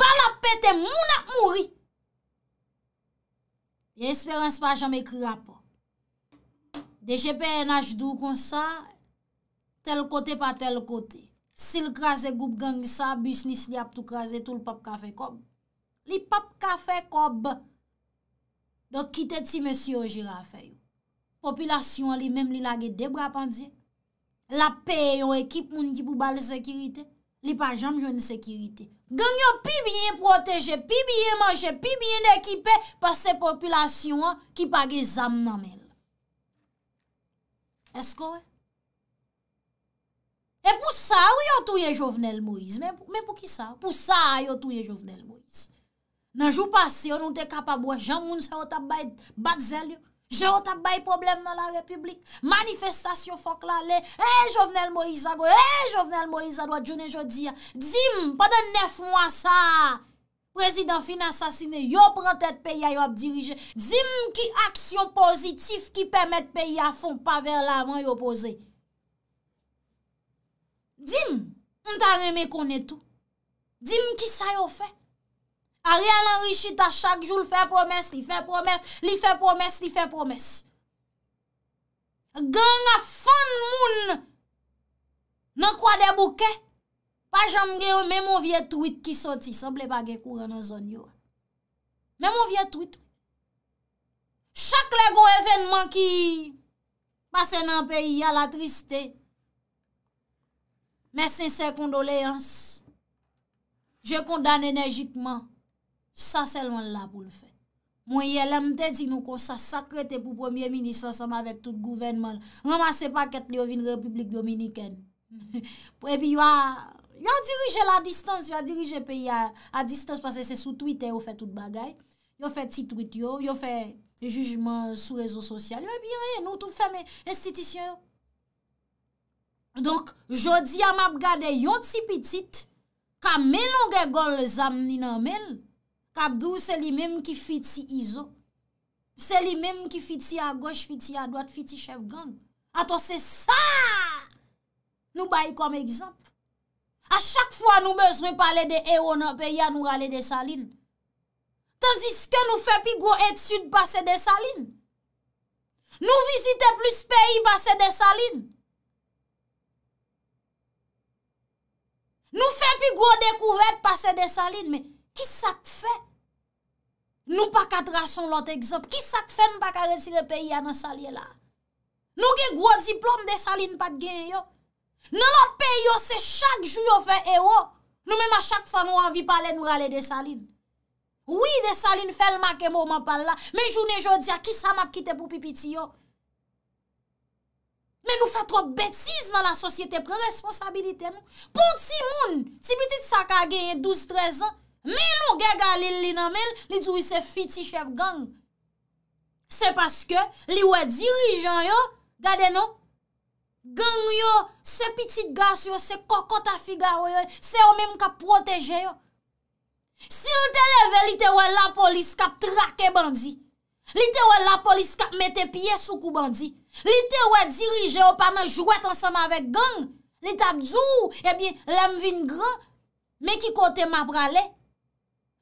bala pete mou na mouri. Yé espérance pa jame krapa. Deje pe enaj dou kon sa, tel kote pa tel kote. Si l krasè goup gangi sa, bisnis li ap tou krasè, tou l pap ka fe kom. Li pap kafe kob. Dok kitet si monsi yo jirafey. Popilasyon li menm li lage debra pandye. La pe yo ekip moun ki pou bali sekirite. Li pa jam jouni sekirite. Ganyo pi bien proteje, pi bien manje, pi bien ekipe pa se populasyon ki page zam nan men. Esko we? E pou sa yo touye jovenel mouise. Men pou ki sa? Pou sa yo touye jovenel mouise. Nanjou pasi, yo nou te kapabwa, jan moun se otabbay bat zel yo, je otabbay problem nan la republik, manifestasyon fok la le, e, jovenel Moïsa go, e, jovenel Moïsa do, jounen jodi ya, dim, padan nef mwa sa, prezident fina sasine, yo prantet peyi a yo ap dirije, dim ki aksyon pozitif ki pemet peyi a fon, pa ver la avan yo pose. Dim, mwen ta reme konen tou, dim ki sa yo fe, A riyan an richi ta chak joul fè promès, li fè promès, li fè promès, li fè promès. Gan nga fèn moun nan kwa de bouke, pa jom gè ou mè mou vye truit ki soti. Samble pa gè kou ran an zon yo. Mè mou vye truit. Chak le gò evenman ki pase nan peyi a la tristè. Mè sinse kondoleans, jè kondan enerjikman. Sa selman la pou l'fè. Mwen ye lemte di nou kon sa sakrete pou premier ministre ansama vek tout gouvernement. Mwen ma sepa ket li yo vin Republik Dominikèn. Epi yo a dirije la distans, yo a dirije peyi a distans pase se sou Twitter yo fè tout bagay. Yo fè titwit yo, yo fè jujman sou rezo sosyal. Epi yo e e, nou tou fèm estitisyon yo. Donk, jodi yon ap gade yon ti pitit ka mèl onge gol zanm ni nan mèl Kabdou se li menm ki fiti Izo. Se li menm ki fiti a goch, fiti a doat, fiti Shefgan. Ato se sa! Nou bayi kom ekzamp. A chak fwa nou bezwe pale de Eonop, pe ya nou gale de Saline. Tanzis ke nou fe pi gwo et sud pase de Saline. Nou vizite plus peyi pase de Saline. Nou fe pi gwo dekouvet pase de Saline, men. Ki sak fe? Nou pa kat rason lot ekzop. Ki sak fe nou pa ka retire peyi an an salye la? Nou ge gwo diplom de saline pat gen yo. Nan lot peyi yo se chak jou yo fe ero. Nou men ma chak fa nou an vi pale nou rale de saline. Ouye de saline fel mak e mou ma pale la. Men jounen jodi a ki san ap kite pou pipiti yo. Men nou fa trope betiz nan la sosyete pre responsabilite nou. Pon ti moun, ti pitit sak a genye 12-13 an. Men nou ge galil li nan men, li dwi se fiti chef gang. Se paske, li wè dirijan yo, gade nou? Gang yo, se pitit gas yo, se kokot afiga yo, se yo menm ka proteje yo. Si yo te leve, li te wè la polis kap trake bandi. Li te wè la polis kap mette piye soukou bandi. Li te wè dirijan yo panan jwet ansama vek gang. Li tap djou, oh, e eh bin, lem vin gran, men ki kote map raley.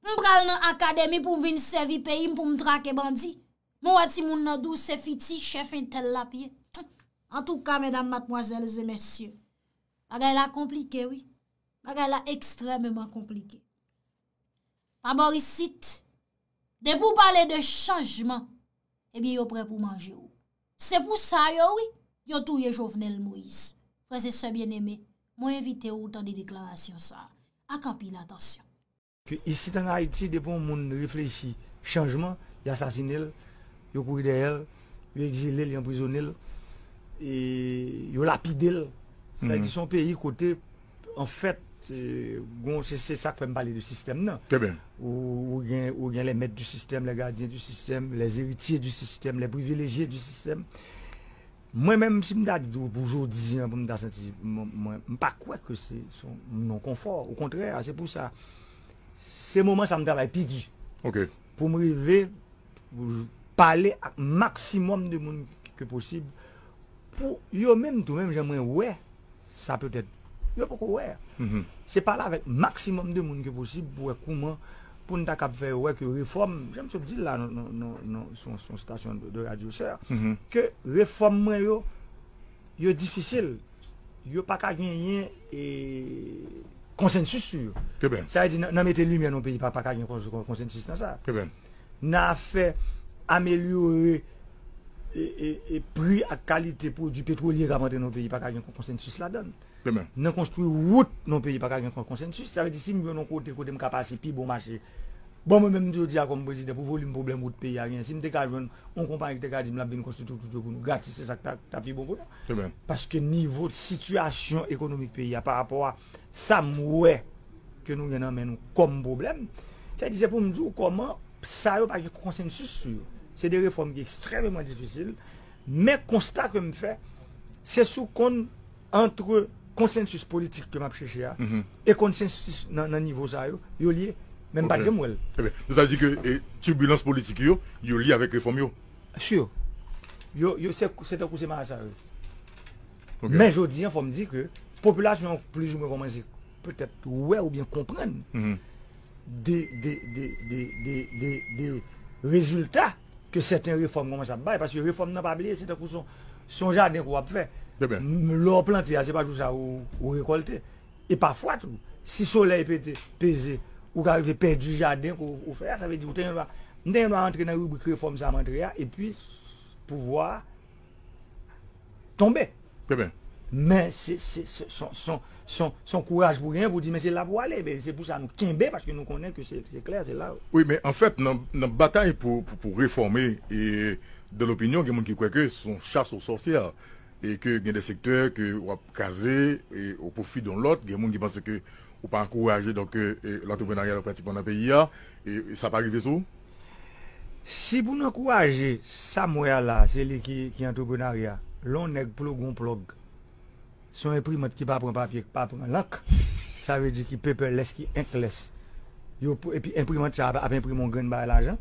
M pral nan akademi pou vin sevi peyi m pou m drake bandi. M wati moun nan dou se fiti, chefin tel la piye. An tou ka, medan matmoazel, zemesye. Bagay la komplike, oui. Bagay la ekstrememan komplike. Pa mori sit, de pou pale de chanjman, eh ebi yo pre pou manje ou. Se pou sa yo, oui, yo touye jovenel mouise. Prese se bieneme, moun evite ou tan de deklarasyon sa. A kapi l'antasyon. Kè isi tan Haïti depon moun reflejchi chanjman, yu asasinil, yu kouri de el, yu exilil, yu emprisonil, yu lapidil. Sè ki mhm. son peyi kote, an fèt, goun se se sak fèm pale de sistem nan. Tè ben. Ou gen le met du sistem, le gardien du sistem, les eritier du sistem, le privilegier du sistem. Mwen mèm si mda di dou boujou diyen pou mda sentisi, mpa kouè kwen se son non konfor. Ou kontrè, se pou sa. Se mouman sa mtavay pi di. Ok. Pou mri ve, pale ak maksimoum de moun ki posib, pou yo men tou men jemwen we, sa peutet, yo pokou we. Mhm. Se pale avek maksimoum de moun ki posib, pou ek kouman, pou nita kap fe we ki reform, jen m soub di la nan son stasyon de radio ser, mhm. ke reform mwen yo, yo difisil, yo pak a genyen, e... konsensus sur. Ke ben? Sa ve di nan non, non, mette lumi an nou peyi pa pa kajen konsensus nan sa. Ke ben? Nan a fe amelyore e pru a kalite pou du petroli raman de nou peyi pa kajen konsensus la don. Ke ben? Nan konstruy wout nou peyi pa kajen konsensus. Sa ve di si mwen an kote kote m kapase pi bon mache Bon mwen mwen mwen di yo di a kom prezide pou volim problem wot peyi a gen, si mwen te ka joun, on kompan yon te ka di mla ben konstitu toutou koun, gati se sak ta pi bon kona. Te ben. Paske nivou de situasyon ekonomik peyi a par apwa, sa mwè ke nou gen anmen nou kom problem, se a di se pou mwen di yo koman, sa yo pa ki konsensus sou, se de reform ki ekstrememan disfisil, men konsta ke mwen fe, se sou kon entre konsensus politik ke map chèche a, e konsensus nan nivou sa yo, yo liye, Men pa jen mwen. Se sa di ke tubulans politik yo, yo li avèk reform yo? Siyo. Yo se te kouseman sa yo. Men jodi an fòm di ke, populasyon plijou mwen komense petèp wè ou bien kompren mm-hmm. de, de, de, de, de, de, de, de rezultat ke seten reform komense ap baye. Pasye reform nan pabliye se te kouseman son jaden kou ap fè. Lò plantè a se pa jousa ou rekolte. E pa fwa tou. Si solei pèze pèze Ou ka eve pe di jaden pou ou fè, sa ve di ou ten yon va, nen yon va entre nan yon bou kreforme sa mandria, e puis pouvoi tombe. Men, son son kouraj pou gen, pou di men se la pou ale, se pou sa nou kenbe, parce que nou konen que se kler, se la. Oui, men en fait, nan bataille pou reformer, et de l'opinion, gen moun ki kweke, son chasse au sorcière, et ke gen de secteur ou a kazé, ou pou fi don lot, gen moun ki pense que Ou pa ankouraje doke euh, euh, l'entreprenaryal ou prati pou nan peyi ya? E sa pa rive sou? Si pou nan kouraje, sa mou ya la, se li ki entreprenaryal, lon neg plog ou plog. Se yon imprimant ki pa pran papye, ki pa pran lak, sa ve di ki pepe les ki ent les. E pi imprimant sa ap imprimant gren ba la jan,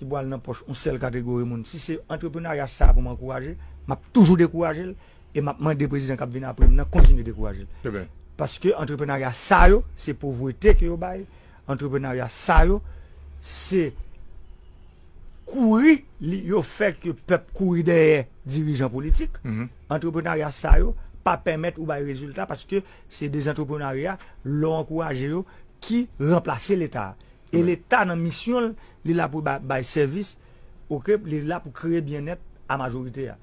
ki bo al nan poch, ou sel kategori moun. Si se entreprenaryal sa pou man kouraje, ma pou toujou dekouraje, e ma pou man depresi nan kap vina ap pran, nan kontinu dekouraje. Te ben. Paske entreprenaryat sa yo, se pouvrite ki yo bay, entreprenaryat sa yo, se kouri li yo fek yo pep kouri deye dirijan politik, mhm. entreprenaryat sa yo, pa pemet ou bay rezultat paske se de entreprenaryat lankou aje yo ki remplase l'Etat. E l'Etat nan misyon li la pou bay servis ou krep, li la pou kre bienet a majorite ya.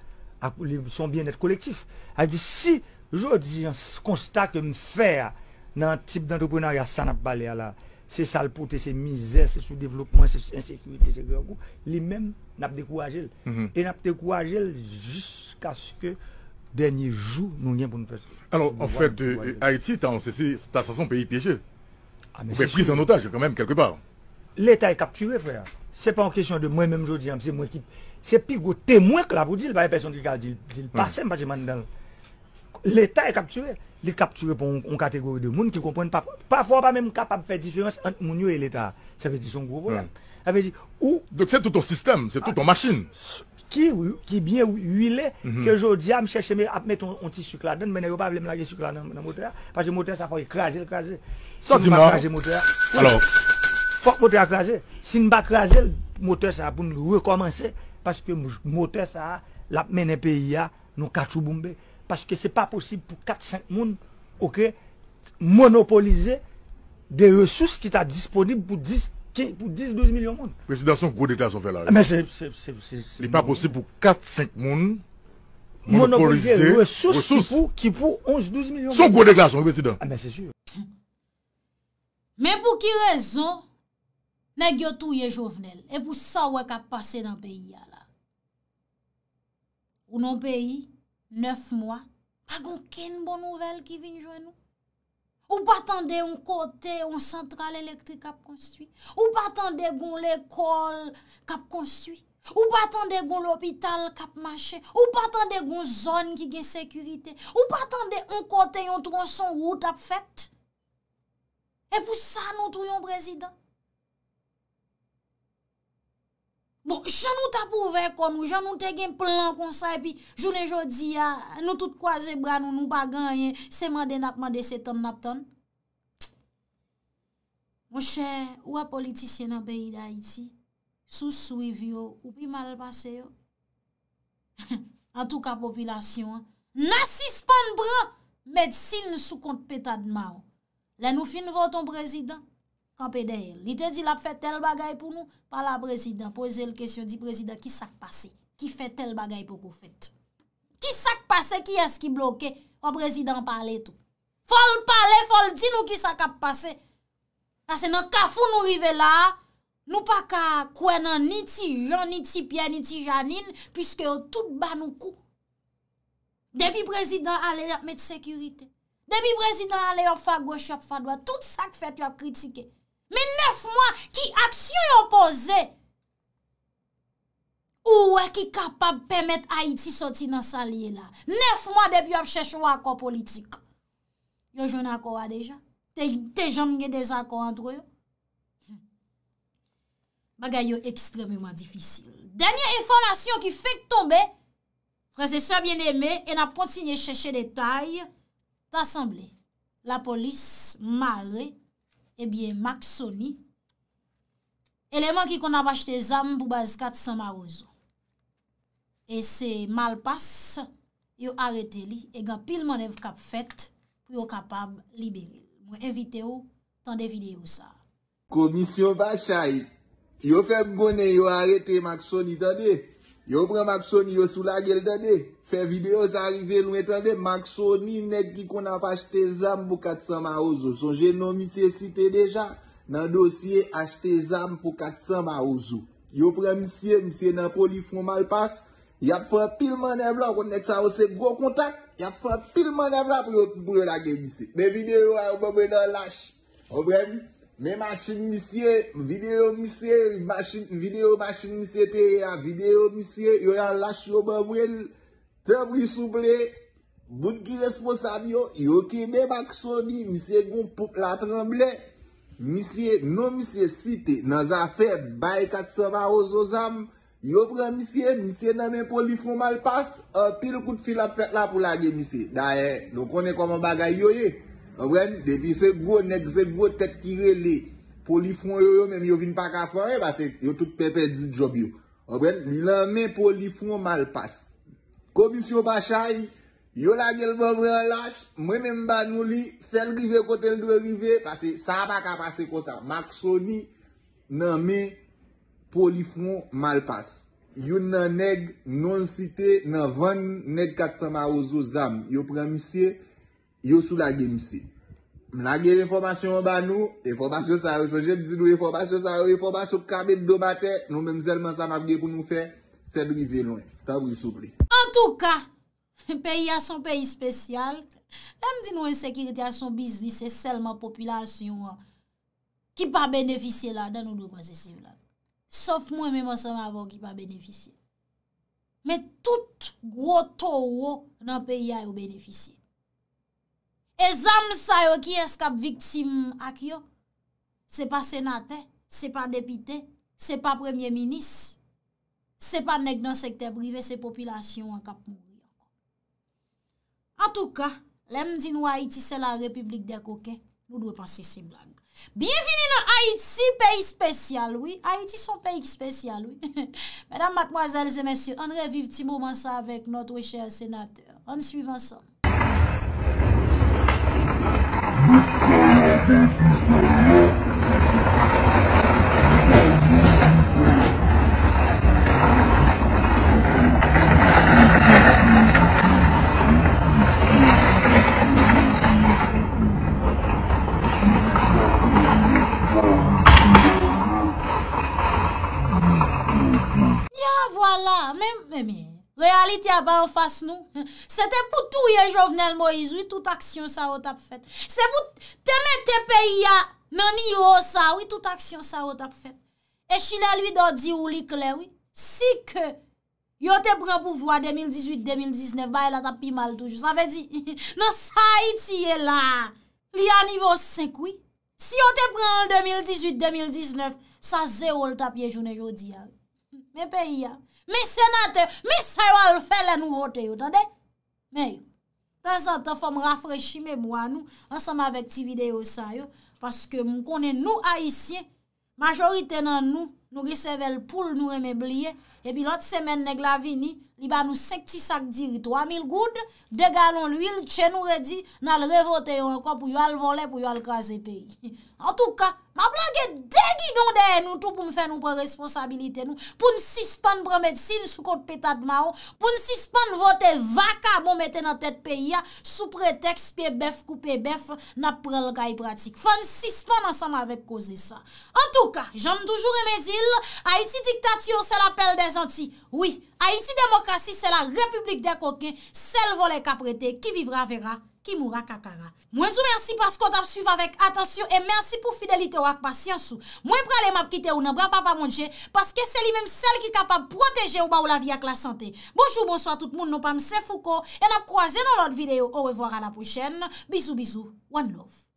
Son bienet kolektif. A di si Jodi, constat ke m fè nan tip d'entrepreneur ya san ap bale ala. Se salpote, se mizè, se sou devlopman, se se insèkuit, se se grèkou. Li mèm, nap dekou a jèl. E nap dekou a jèl jiska skè denye jou nou nyen pou nou fè. Alors, an fèd, Haiti, ta sason pe y pièche. Ou pe pris an otaj, kan mèm, kelke par. L'Etat y kapturè, fè. Se pa an kèsyon de mèm, mèm, jodi, se pi go tèmouè kè la pou dil, pa y person ki gade dil. Pasèm, pati mandal. l'État est capturé. Il est capturé pour une catégorie de monde qui ne comprennent pas. Parfois, pas même capable de faire différence entre Mounio et l'État. Ça veut dire son gros problème. Hmm. Ça veut dire, Donc c'est tout ton système, c'est tout ton ah, machine. Qui, qui bien huilé, hmm. que je dis à me chercher à mettre un petit sucre là-dedans, mais je ne pas me mettre sucre là dans le moteur, parce que le moteur, ça va écraser, écraser. Si ne pas écraser le moteur, alors. Faut que le moteur écraser. Si ne pas le moteur, ça va pour recommencer, parce que le moteur, ça, la mené pays, nous, cachou bombé. Parce que ce n'est pas possible pour 4-5 personnes ok, monopoliser des ressources qui sont disponibles pour 10-12 millions de Président, c'est dete gros son fè mais Men n'est pas possible pour 4-5 ressources monopolize pour qui pour 11-12 de monde. Son un gros président. Ah mais c'est sûr. Mais pour qui raison rezon neg yo touye jovenel Et pour ça, wè ka passé dans peyi pays la. Ou le pays Neuf mwa, pa gon ken bon nouvel ki vin jwen nou? Ou pa tende yon kote, yon sentral elektrik kap konstwi? Ou pa tende yon lekol kap konstwi? Ou pa tende yon lopital kap mache? Ou pa tende yon zon ki gen sekurite? Ou pa tende yon kote yon tronson wout ap fet? E pou sa nou truyon brezidant? Bon, jan nou tap ouve kon nou, jan nou te gen plan kon sa e pi, jounen jodi ya, nou tout kwaze brano, nou baganyen, seman de napman de setan naptan. Mon chè, ou a politisyen apè yi da iti, sou sou e vyo, ou pi malpase yo? An tou ka popilasyon, nan sispan brò, medsine sou kont petad ma wò. La nou fin voton prezident? Kampè deyè, lite di la fè tel bagay pou nou, pa la prezident pose l kèsyon di prezident ki sak pase, ki fè tel bagay pou kou fèt. Ki sak pase, ki eski bloke, pa prezident pale tout. Fol pale, fol di nou ki sak ap pase. La se nan kafou nou rive la, nou pa ka kwenan ni ti Jean, ni ti Pierre, ni ti Janine, pwiske yo tout banou kou. Depi prezident ale yop met sekurite. Depi prezident ale yop fag wè chèp fadwa, tout sak fèt yop kritike. Men nef mwa ki aksyon yon pose. Ou wè ki kapab pemet Haiti soti nan sa liye la. Nef mwa debi wap chèche wakon politik. Yo joun akowa deja. Te jom nge dezakon antre yo. Bagay yo ekstremement difisil. Danyen infolasyon ki fèk tombe. Fransese bien eme en ap kontinye chèche detay. T'assemble la polis ma re. Ebyen eh Maksoni, eleman ki kon ap achete zam pou baz kat Samarozo. E se malpas, yo arete li, e gan pil manev kap fet pou yo kapab libere. Mwen evite yo tan devide yo sa. Komisyon basay, yo feb gone yo arete Maksoni dane, yo bre Maksoni yo sou la gel dane. Fè videos arive loun etande, makso ni net ki konan pa achte zam pou 400 marouzou. Son jenon misye site deja, nan dosye achte zam pou 400 marouzou. Yo pre misye, misye nan poli fon malpas, yap fan pil man evla, kon net sa ose bro kontak, yap fan pil man evla pou yo lage misye. Me video a yon babre dan lache. O brem, me masin misye, video misye, video masin misye te, video misye, yo yon lache yon babre lache. Febri souble, bout ki responsab yo, yo ki be bak soni, misye goun pou la tremble, misye, nou misye site, nan za feb, bay kat soma o zozam, yo pre misye, misye nan men polifon malpas, pi l kout fil ap fet la pou lage misye, da ye, nou konen koman bagay yo ye, obwen, depi se gro, nek, se gro, tet kire le, polifon yo yo, men yo vin pa ka fwane, basen, yo tout pepe di job yo, obwen, ni lan men polifon malpas. Komisyon bachay, yo lage l vavre alash, mwenen banou li, fel rive kote l dwe rive, pase sa pa ka pase kosa, maksoni nan me polifon malpas. Yon nan neg non site nan 20 neg katsama ouzo zam, yo premise, yo sou lage mse. Mnage l informasyon banou, informasyon sa yo soje, dizidou informasyon sa yo, informasyon sa yo, informasyon sa yo, kabe ddo bate, nou men zelman sa ma vge pou nou fe, fe dwi ve lwen, tabri souple. En tou ka, peyi a son peyi spesyal, la m di nou en sekirite a son biznis, se sel ma popilasyon ki pa beneficye la, dan nou do mwen se siv la. Sof mwen men mwen se mwen avon ki pa beneficye. Men tout gwo to wou nan peyi a yo beneficye. E zanm sa yo ki eskap viksim ak yo, se pa senate, se pa depite, se pa premier minis, Se pa nek nan sekte, brive se popilasyon an kap mou. An tou ka, lem di nou Haiti se la republik de koke, mou nou e pansi se blan. Bienveni nan Haiti, peyi spesyal, oui. Haiti son peyi spesyal, oui. Mèdam, makmoazal, zè mèsyou, an reviv ti mouman sa avèk notre chèr sénatèr. An suivan sa. Mèd sa yon peyi piseyò. Mè mè, realiti a pa an fase nou. Se te pou tou ye jovnel Moïse, wè tout aksyon sa wot ap fèt. Se pou te mè te peyi ya, nan ni yo sa, wè tout aksyon sa wot ap fèt. E chile lwi do di ou li klen wè. Si ke, yo te pran pou vwa 2018-2019, ba e la tap pi mal toujou. Sa ve di, nan sa iti ye la, li a nivou 5 wè. Si yo te pran an 2018-2019, sa zero lwa tap ye jounen jodi ya. Mè peyi ya. mi senate, mi sa yo al fèle nou hotè yo, tan de? Men, tan sa ta fòm rafrechi mè mwa nou, ansèm avèk ti videyo sa yo, paske moun konè nou a isye, majorite nan nou, nou riseve l poul nou remebliye, epi lot semen neg la vini, li ba nou sek ti sak diri, 3000 goud, de galon l'huil, chen nou redi, nan revote yon yon kon, pou yon al vole, pou yon al kaze peyi. En tout ka, ma blage degi don dey nou, tout pou mfe nou pre responsabilite nou, pou n'sispan premedsine, soukot petat ma ou, pou n'sispan vote vaka, bon mette nan tet peyi ya, sou pretext pe bef, koupe bef, nan prel gay pratik. Fon n'sispan ansan avek koze sa. En tout ka, jom toujou remedil, Haiti diktatiyon, se la pel de zanti. Oui, Haiti demokrasi, si se la republik non, de koke, sel vole kaprete, ki vivra vera, ki moura kakara. Mwen zo mersi paskot ap suyve avek atensyon e mersi pou fidelite wak pasyansou. Mwen prale map kite ou nan bra pa pa mounje paske se li menm sel ki kapab proteje ou ba ou la vi ak la sante. Bonjou, bonsoit tout moun, nou pam, se fouko e nap kroaze nan lot videyo. Ouwevoar a la pouchene. Bizou, bizou, wan love.